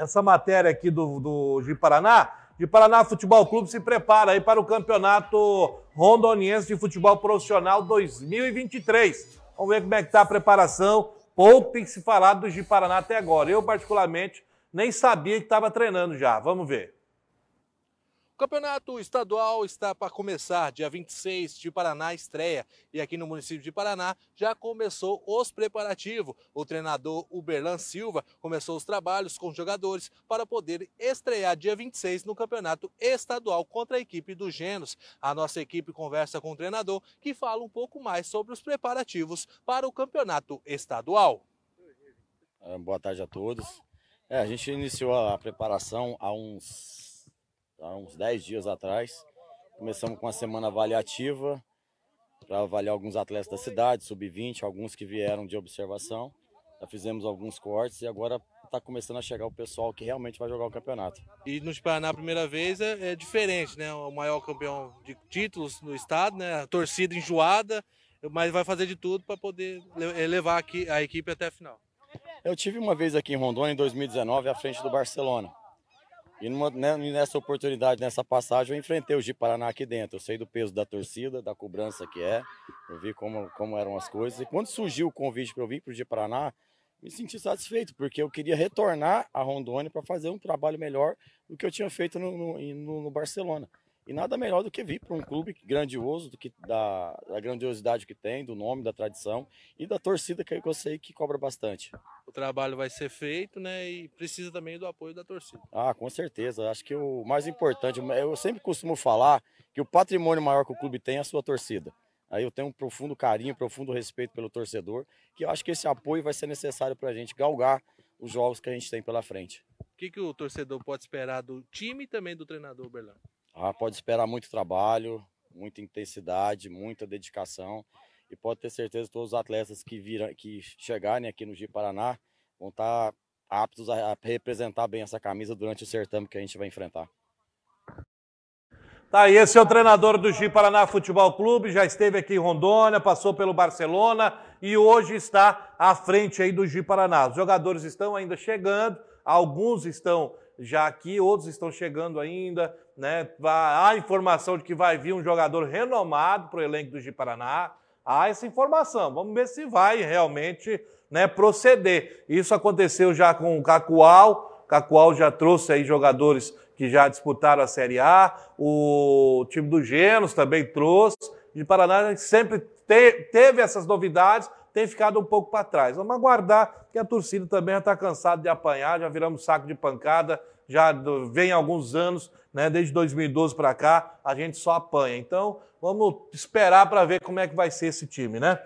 essa matéria aqui do, do de Paraná. De Paraná Futebol Clube se prepara aí para o Campeonato Rondoniense de Futebol Profissional 2023. Vamos ver como é que está a preparação. Pouco tem se falado do de Paraná até agora. Eu, particularmente, nem sabia que estava treinando já. Vamos ver. O campeonato estadual está para começar, dia 26 de Paraná estreia. E aqui no município de Paraná já começou os preparativos. O treinador Uberlan Silva começou os trabalhos com os jogadores para poder estrear dia 26 no campeonato estadual contra a equipe do Genos. A nossa equipe conversa com o treinador que fala um pouco mais sobre os preparativos para o campeonato estadual. Ah, boa tarde a todos. É, a gente iniciou a preparação há uns Há uns 10 dias atrás. Começamos com a semana avaliativa para avaliar alguns atletas da cidade, sub-20, alguns que vieram de observação. Já fizemos alguns cortes e agora está começando a chegar o pessoal que realmente vai jogar o campeonato. E no Paraná, a primeira vez, é, é, diferente, né? O maior campeão de títulos no estado, né? A torcida enjoada, mas vai fazer de tudo para poder é, levar aqui, a equipe até a final. Eu tive uma vez aqui em Rondônia, em 2019, à frente do Barcelona. E numa, né, nessa oportunidade, nessa passagem, eu enfrentei o de Paraná aqui dentro. Eu sei do peso da torcida, da cobrança que é. Eu vi como, como eram as coisas. E quando surgiu o convite para eu vir para o de Paraná, me senti satisfeito, porque eu queria retornar a Rondônia para fazer um trabalho melhor do que eu tinha feito no, no, no Barcelona. E nada melhor do que vir para um clube grandioso, do que da, da, grandiosidade que tem, do nome, da tradição e da torcida que eu sei que cobra bastante. O trabalho vai ser feito, né? E precisa também do apoio da torcida. Ah, com certeza. Acho que o mais importante, eu sempre costumo falar que o patrimônio maior que o clube tem é a sua torcida. Aí eu tenho um profundo carinho, um profundo respeito pelo torcedor, que eu acho que esse apoio vai ser necessário para a gente galgar os jogos que a gente tem pela frente. O que, que o torcedor pode esperar do time e também do treinador, Berlão? Ah, pode esperar muito trabalho, muita intensidade, muita dedicação. E pode ter certeza que todos os atletas que, viram, que chegarem aqui no Gi Paraná vão estar tá aptos a representar bem essa camisa durante o certame que a gente vai enfrentar. Tá, e esse é o treinador do Gi Paraná Futebol Clube, já esteve aqui em Rondônia, passou pelo Barcelona, e hoje está à frente aí do Gi Paraná. Os jogadores estão ainda chegando, alguns estão já aqui, outros estão chegando ainda, né? Há informação de que vai vir um jogador renomado para o elenco do Gi Paraná. Há essa informação. Vamos ver se vai realmente né, proceder. Isso aconteceu já com o Cacual. Cacual já trouxe aí jogadores que já disputaram a Série A. O time do Genos também trouxe de Paraná sempre te, teve essas novidades, tem ficado um pouco para trás. Vamos aguardar, que a torcida também já está cansada de apanhar, já viramos saco de pancada, já vem alguns anos, né, desde 2012 para cá, a gente só apanha. Então, vamos esperar para ver como é que vai ser esse time, né?